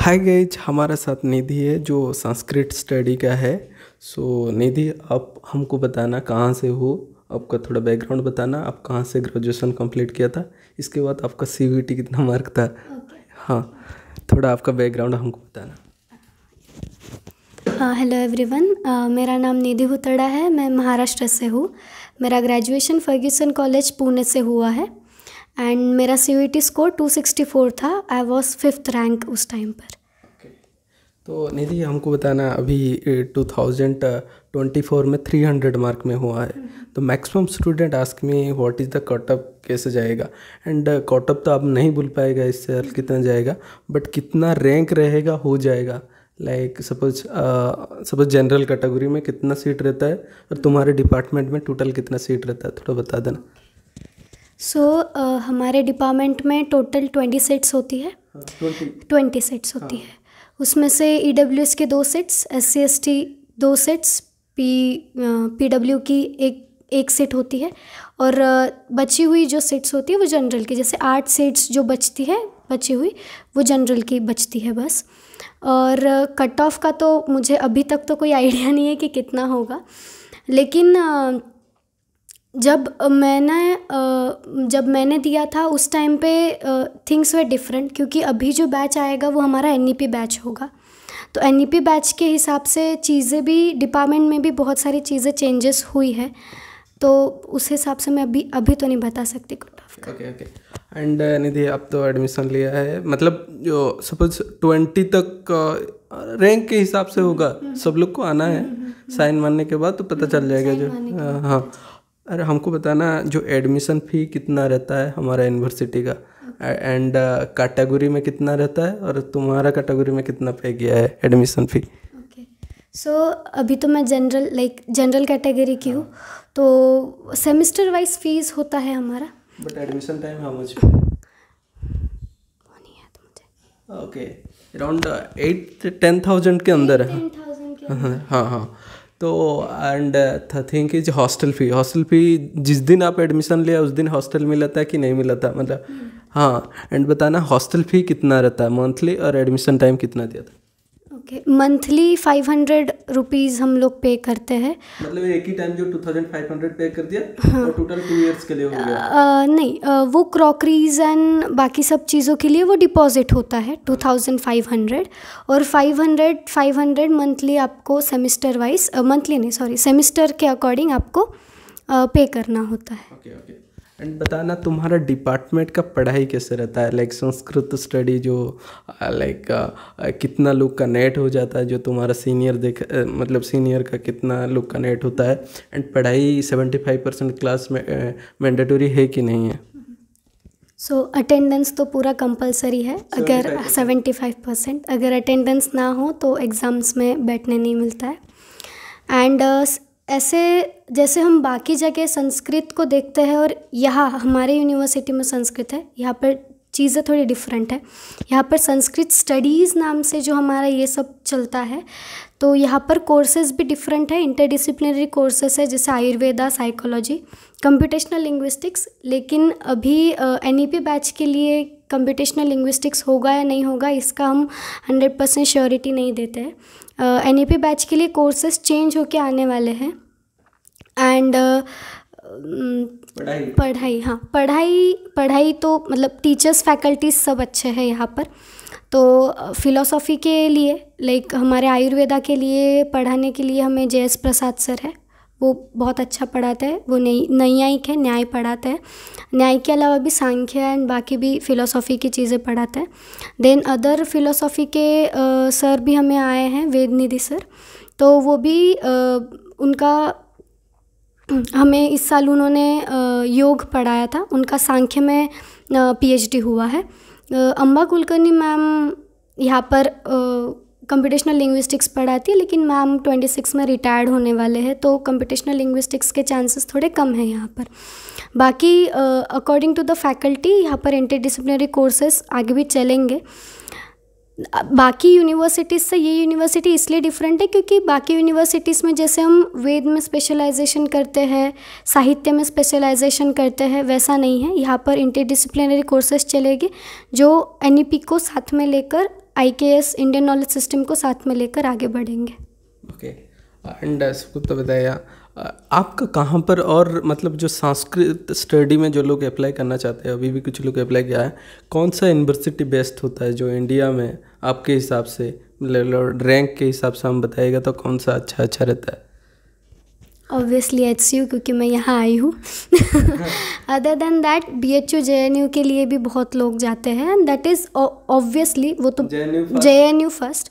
हाय guys हमारे साथ निधि है जो संस्कृत स्टडी का है सो so, निधि आप हमको बताना कहाँ से हो आपका थोड़ा बैकग्राउंड बताना आप कहाँ से ग्रेजुएशन कंप्लीट किया था इसके बाद आपका सीवीटी कितना मार्क था okay. हाँ थोड़ा आपका बैकग्राउंड हमको बताना हेलो हाँ, एवरीवन मेरा नाम निधि हुतड़ा है मैं महाराष्ट्र से हूँ मेरा ग्रेजुएशन फर्ग्यूसन कॉलेज पुणे से हुआ है एंड मेरा C T score two sixty four था आई वॉज फिफ्थ रैंक उस टाइम पर तो निधि हमको बताना अभी टू थाउजेंड ट्वेंटी फोर में थ्री हंड्रेड मार्क में हुआ है तो maximum student ask me what is the cutoff कैसे जाएगा एंड कॉटअप uh, तो आप नहीं बोल पाएगा इससे साल कितना जाएगा बट कितना रैंक रहेगा हो जाएगा like suppose suppose general category में कितना सीट रहता है और तुम्हारे डिपार्टमेंट में टोटल कितना सीट रहता है थोड़ा बता देना सो so, uh, हमारे डिपार्टमेंट में टोटल ट्वेंटी सेट्स होती है ट्वेंटी सेट्स होती हाँ. है उसमें से ई e के दो seats S C S T दो सेट्स पी पी डब्ल्यू की एक एक सेट होती है और बची हुई जो सेट्स होती है वो जनरल की जैसे आठ सेट्स जो बचती है बची हुई वो जनरल की बचती है बस और कट ऑफ का तो मुझे अभी तक तो कोई आइडिया नहीं है कि कितना होगा लेकिन जब मैंने जब मैंने दिया था उस टाइम पे थिंग्स वे डिफरेंट क्योंकि अभी जो बैच आएगा वो हमारा एन ई पी बैच होगा तो एन ई पी बैच के हिसाब से चीज़ें भी डिपार्टमेंट में भी बहुत सारी चीज़ें चेंजेस हुई है तो उस हिसाब से मैं अभी अभी तो नहीं बता सकती cut off okay okay and Nidhi आप तो एडमिशन लिया है मतलब जो सपोज ट्वेंटी तक रैंक के हिसाब से होगा हम्म, हम्म। सब लोग को आना है साइन हम्म, मारने के बाद तो पता चल जाएगा जो हाँ अरे हमको बताना जो एडमिशन फ़ी कितना रहता है हमारा यूनिवर्सिटी का एंड कैटेगरी uh, में कितना रहता है और तुम्हारा कैटेगरी में कितना पे गया है एडमिशन फ़ी ओके सो अभी तो मैं जनरल लाइक जनरल कैटेगरी की हूँ तो सेमेस्टर वाइज फीस होता है हमारा but admission time how much okay around eight ten thousand के अंदर है हाँ हाँ तो and think is hostel fee hostel fee जिस दिन आप एडमिशन लिया उस दिन हॉस्टल मिला था कि नहीं मिला था मतलब हाँ एंड बताना हॉस्टल फी कितना रहता है मंथली और एडमिशन टाइम कितना दिया था okay monthly five hundred rupees हम लोग पे करते हैं मतलब एक ही टाइम जो two thousand five hundred pay कर दिया हाँ और टोटल टू इयर्स के लिए हो गया आ, नहीं आ, वो क्रॉकरीज एंड बाकी सब चीज़ों के लिए वो डिपॉजिट होता है टू थाउजेंड फाइव हंड्रेड और five hundred five hundred monthly आपको सेमिस्टर वाइज मंथली नहीं सॉरी सेमिस्टर के अकॉर्डिंग आपको पे करना होता है ओके ओके एंड बताना तुम्हारा डिपार्टमेंट का पढ़ाई कैसे रहता है लाइक संस्कृत स्टडी जो लाइक uh, uh, uh, कितना लोग का नेट हो जाता है जो तुम्हारा सीनियर देख मतलब सीनियर का कितना लोग का नेट होता है एंड पढ़ाई सेवेंटी फाइव परसेंट क्लास में मैंडेटोरी है कि नहीं है सो so, अटेंडेंस तो पूरा कंपलसरी है अगर सेवेंटी फाइव परसेंट अगर अटेंडेंस ना हो तो एग्ज़ाम्स में बैठने नहीं मिलता है एंड ऐसे जैसे हम बाकी जगह संस्कृत को देखते हैं और यहाँ हमारे यूनिवर्सिटी में संस्कृत है यहाँ पर चीज़ें थोड़ी डिफरेंट है यहाँ पर संस्कृत स्टडीज़ नाम से जो हमारा ये सब चलता है तो यहाँ पर कोर्सेज भी डिफरेंट है इंटरडिसिप्लिनरी कोर्सेज है जैसे आयुर्वेदा साइकोलॉजी कंप्यूटेशनल लिंग्विस्टिक्स लेकिन अभी एन बैच e के लिए कंप्यूटेशनल लिंग्विस्टिक्स होगा या नहीं होगा इसका हम हंड्रेड परसेंट श्योरिटी नहीं देते हैं एन बैच e के लिए कोर्सेज चेंज होके आने वाले हैं एंड पढ़ाई पढ़ाई हाँ पढ़ाई पढ़ाई तो मतलब टीचर्स फैकल्टीज सब अच्छे हैं यहाँ पर तो फिलोसॉफ़ी के लिए लाइक हमारे आयुर्वेदा के लिए पढ़ाने के लिए हमें जे एस प्रसाद सर है वो बहुत अच्छा पढ़ाते हैं वो नई न्यायिक है न्याय पढ़ाते हैं न्याय के अलावा भी सांख्य एंड बाकी भी फ़िलोसॉफ़ी की चीज़ें पढ़ाते हैं देन अदर फ़िलोसॉफ़ी के सर भी हमें आए हैं वेद निधि सर तो वो भी उनका हमें इस साल उन्होंने योग पढ़ाया था उनका सांख्य में पीएचडी हुआ है अम्बा कुलकर्णी मैम यहाँ पर कंप्यूटेशनल लिंग्विस्टिक्स पढ़ाती है लेकिन मैम ट्वेंटी सिक्स में रिटायर्ड होने वाले हैं तो कंप्यूटेशनल लिंग्विस्टिक्स के चांसेस थोड़े कम हैं यहाँ पर बाकी अकॉर्डिंग टू द फैकल्टी यहाँ पर इंटर डिसिप्लिनरी कोर्सेस आगे भी चलेंगे बाकी यूनिवर्सिटीज़ से ये यूनिवर्सिटी इसलिए डिफरेंट है क्योंकि बाकी यूनिवर्सिटीज़ में जैसे हम वेद में स्पेशलाइजेशन करते हैं साहित्य में स्पेशलाइजेशन करते हैं वैसा नहीं है यहाँ पर इंटरडिसिप्लिनरी कोर्सेज चलेगी जो एन e को साथ में लेकर आई इंडियन नॉलेज सिस्टम को साथ में लेकर आगे बढ़ेंगे ओके एंड सब कुछ तो बताया आपका कहाँ पर और मतलब जो संस्कृत स्टडी में जो लोग अप्लाई करना चाहते हैं अभी भी कुछ लोग अप्लाई किया है कौन सा यूनिवर्सिटी बेस्ट होता है जो इंडिया में आपके हिसाब से रैंक के हिसाब से हम बताएगा तो कौन सा अच्छा अच्छा रहता है ऑब्वियसली एच सी यू क्योंकि मैं यहाँ आई हूँ other than that B H U J N U के लिए भी बहुत लोग जाते हैं एंड दैट इज़ ऑब्वियसली वो तो J N U first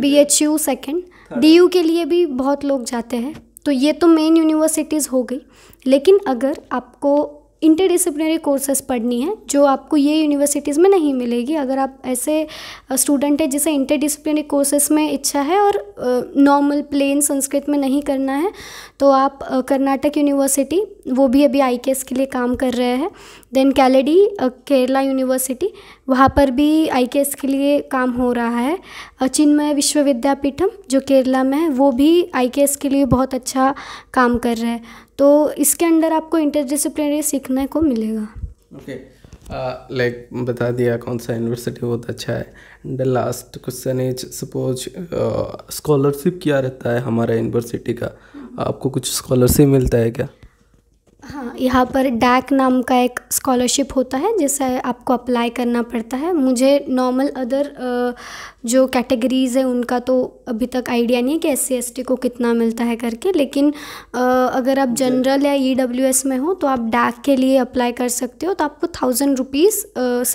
B H U second D U के लिए भी बहुत लोग जाते हैं तो ये तो मेन यूनिवर्सिटीज़ हो गई लेकिन अगर आपको इंटरडिसिप्लिनरी कोर्सेज पढ़नी है जो आपको ये यूनिवर्सिटीज़ में नहीं मिलेगी अगर आप ऐसे स्टूडेंट हैं जिसे इंटरडिसिप्लिनरी कोर्सेज में इच्छा है और नॉर्मल प्लेन संस्कृत में नहीं करना है तो आप कर्नाटक यूनिवर्सिटी वो भी अभी आई के लिए काम कर रहे हैं देन कैलेडी केरला यूनिवर्सिटी वहाँ पर भी आई के के लिए काम हो रहा है चिन्मय विश्वविद्यापीठम जो केरला में है वो भी आई के लिए बहुत अच्छा काम कर रहे हैं तो इसके अंडर आपको इंटरडिसिप्लिनरी सीखने को मिलेगा ओके लाइक uh, बता दिया कौन सा यूनिवर्सिटी बहुत अच्छा है and last question is suppose scholarship क्या रहता है हमारा यूनिवर्सिटी का आपको कुछ स्कॉलरशिप मिलता है क्या हाँ यहाँ पर डैक नाम का एक स्कॉलरशिप होता है जिसे आपको अप्लाई करना पड़ता है मुझे नॉर्मल अदर जो कैटेगरीज़ है उनका तो अभी तक आइडिया नहीं है कि एस सी को कितना मिलता है करके लेकिन अगर आप जनरल या ई e में हो तो आप डैक के लिए अप्लाई कर सकते हो तो आपको थाउजेंड रुपीज़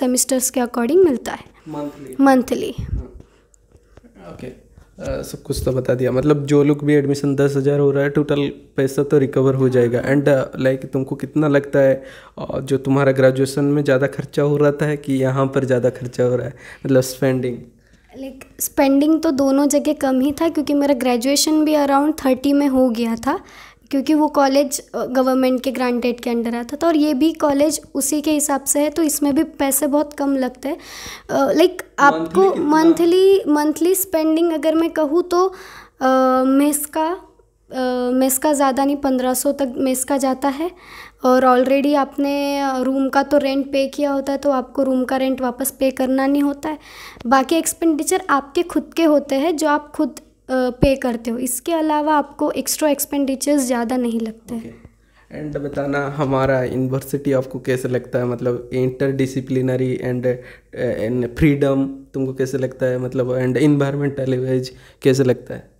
सेमिस्टर्स के अकॉर्डिंग मिलता है मंथली मंथली ओके सब कुछ तो बता दिया मतलब जो लोग भी एडमिशन दस हज़ार हो रहा है टोटल पैसा तो रिकवर हो जाएगा एंड लाइक like, तुमको कितना लगता है जो तुम्हारा ग्रेजुएशन में ज़्यादा खर्चा हो रहा था कि यहाँ पर ज़्यादा खर्चा हो रहा है मतलब स्पेंडिंग लाइक स्पेंडिंग तो दोनों जगह कम ही था क्योंकि मेरा ग्रेजुएशन भी अराउंड थर्टी में हो गया था क्योंकि वो कॉलेज गवर्नमेंट के ग्रांटेड के अंडर आता था और ये भी कॉलेज उसी के हिसाब से है तो इसमें भी पैसे बहुत कम लगते हैं लाइक आपको मंथली मंथली स्पेंडिंग अगर मैं कहूँ तो मेस का मेस का ज़्यादा नहीं पंद्रह सौ तक मेस का जाता है और ऑलरेडी आपने रूम का तो रेंट पे किया होता है तो आपको रूम का रेंट वापस पे करना नहीं होता है बाकी एक्सपेंडिचर आपके खुद के होते हैं जो आप खुद पे करते हो इसके अलावा आपको एक्स्ट्रा एक्सपेंडिचर्स ज़्यादा नहीं लगते हैं okay. एंड बताना हमारा यूनिवर्सिटी आपको कैसे लगता है मतलब इंटर डिसिप्लिनरी एंड फ्रीडम तुमको कैसे लगता है मतलब एंड इन्वायरमेंट एलिवेज कैसे लगता है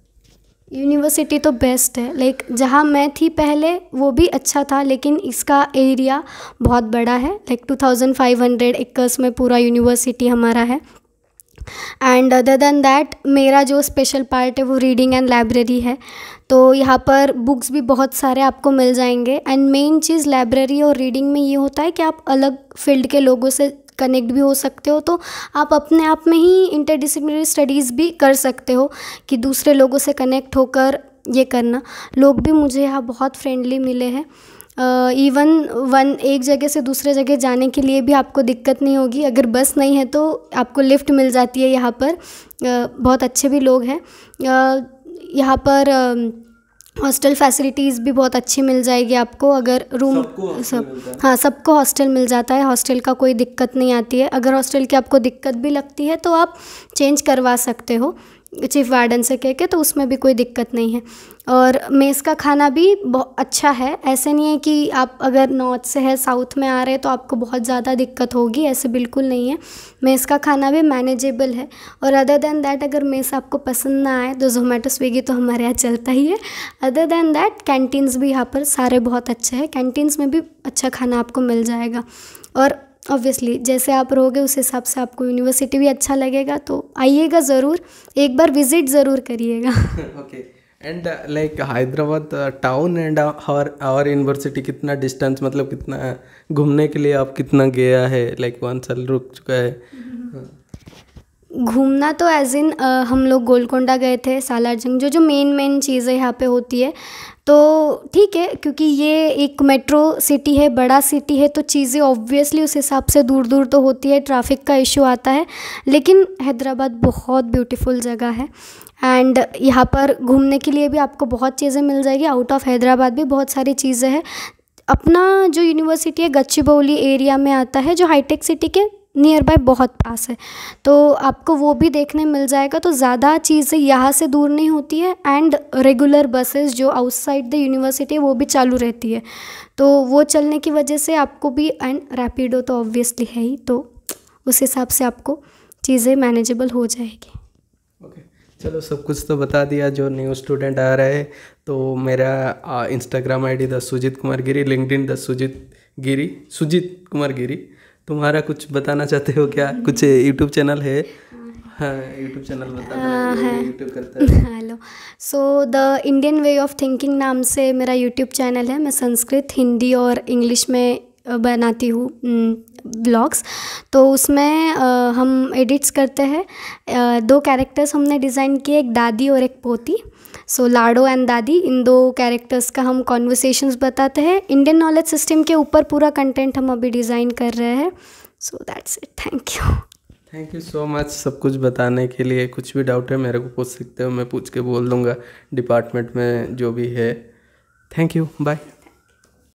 यूनिवर्सिटी तो बेस्ट है लाइक जहाँ मैं थी पहले वो भी अच्छा था लेकिन इसका एरिया बहुत बड़ा है like two thousand five hundred acres में पूरा यूनिवर्सिटी हमारा है एंड अदर देन दैट मेरा जो स्पेशल पार्ट है वो रीडिंग एंड लाइब्रेरी है तो यहाँ पर बुक्स भी बहुत सारे आपको मिल जाएंगे एंड मेन चीज़ लाइब्रेरी और रीडिंग में ये होता है कि आप अलग फील्ड के लोगों से कनेक्ट भी हो सकते हो तो आप अपने आप में ही इंटरडिसिप्लिनरी स्टडीज़ भी कर सकते हो कि दूसरे लोगों से कनेक्ट होकर ये करना लोग भी मुझे यहाँ बहुत फ्रेंडली मिले हैं इवन वन एक जगह से दूसरे जगह जाने के लिए भी आपको दिक्कत नहीं होगी अगर बस नहीं है तो आपको लिफ्ट मिल जाती है यहाँ पर बहुत अच्छे भी लोग हैं यहाँ पर हॉस्टल फैसिलिटीज़ भी बहुत अच्छी मिल जाएगी आपको अगर रूम सब हाँ सबको हॉस्टल मिल जाता है हॉस्टल का कोई दिक्कत नहीं आती है अगर हॉस्टल की आपको दिक्कत भी लगती है तो आप चेंज करवा सकते हो चीफ वार्डन से कह के तो उसमें भी कोई दिक्कत नहीं है और मेस का खाना भी बहुत अच्छा है ऐसे नहीं है कि आप अगर नॉर्थ से है साउथ में आ रहे हैं तो आपको बहुत ज़्यादा दिक्कत होगी ऐसे बिल्कुल नहीं है मेस का खाना भी मैनेजेबल है और अदर देन दैट अगर मेस आपको पसंद ना आए तो जोमेटो स्विगी तो हमारे यहाँ चलता ही है अदर देन दैट कैंटीन्स भी यहाँ पर सारे बहुत अच्छे हैं कैंटीन्स में भी अच्छा खाना आपको मिल जाएगा और ऑब्वियसली जैसे आप रहोगे उस हिसाब से आपको यूनिवर्सिटी भी अच्छा लगेगा तो आइएगा ज़रूर एक बार विज़िट ज़रूर करिएगा okay and like Hyderabad town and हर आवर यूनिवर्सिटी कितना डिस्टेंस मतलब कितना घूमने के लिए आप कितना गया है लाइक वन साल रुक चुका है mm-hmm. हाँ। घूमना तो एज़ इन हम लोग गोलकोंडा गए थे सालार जंग जो जो मेन मेन चीज़ें यहाँ पे होती है तो ठीक है क्योंकि ये एक मेट्रो सिटी है बड़ा सिटी है तो चीज़ें ऑब्वियसली उस हिसाब से दूर दूर तो होती है ट्रैफिक का इशू आता है लेकिन हैदराबाद बहुत ब्यूटीफुल जगह है एंड यहाँ पर घूमने के लिए भी आपको बहुत चीज़ें मिल जाएगी आउट ऑफ हैदराबाद भी बहुत सारी चीज़ें हैं अपना जो यूनिवर्सिटी है गच्चीबौली एरिया में आता है जो हाईटेक सिटी के नियर बाय बहुत पास है तो आपको वो भी देखने मिल जाएगा तो ज़्यादा चीज़ें यहाँ से दूर नहीं होती है एंड रेगुलर बसेस जो आउटसाइड द यूनिवर्सिटी है वो भी चालू रहती है तो वो चलने की वजह से आपको भी एंड रैपिडो तो ऑब्वियसली है ही तो उस हिसाब से आपको चीज़ें मैनेजेबल हो जाएगी ओके चलो सब कुछ तो बता दिया जो न्यू स्टूडेंट आ रहा है तो मेरा Instagram ID the Sujeet Kumar Giri LinkedIn the Sujeet Giri Sujeet Kumar Giri तुम्हारा कुछ बताना चाहते हो क्या हम्म। कुछ यूट्यूब चैनल है hello so the Indian way of thinking नाम से मेरा यूट्यूब चैनल है मैं संस्कृत हिंदी और इंग्लिश में बनाती हूँ ब्लॉग्स तो उसमें हम एडिट्स करते हैं दो कैरेक्टर्स हमने डिज़ाइन किए एक दादी और एक पोती सो लाडो एंड दादी इन दो कैरेक्टर्स का हम कॉन्वर्सेशंस बताते हैं इंडियन नॉलेज सिस्टम के ऊपर पूरा कंटेंट हम अभी डिज़ाइन कर रहे हैं so that's it thank you thank you so much सब कुछ बताने के लिए कुछ भी डाउट है मेरे को पूछ सकते हो मैं पूछ के बोल दूँगा डिपार्टमेंट में जो भी है थैंक यू बाय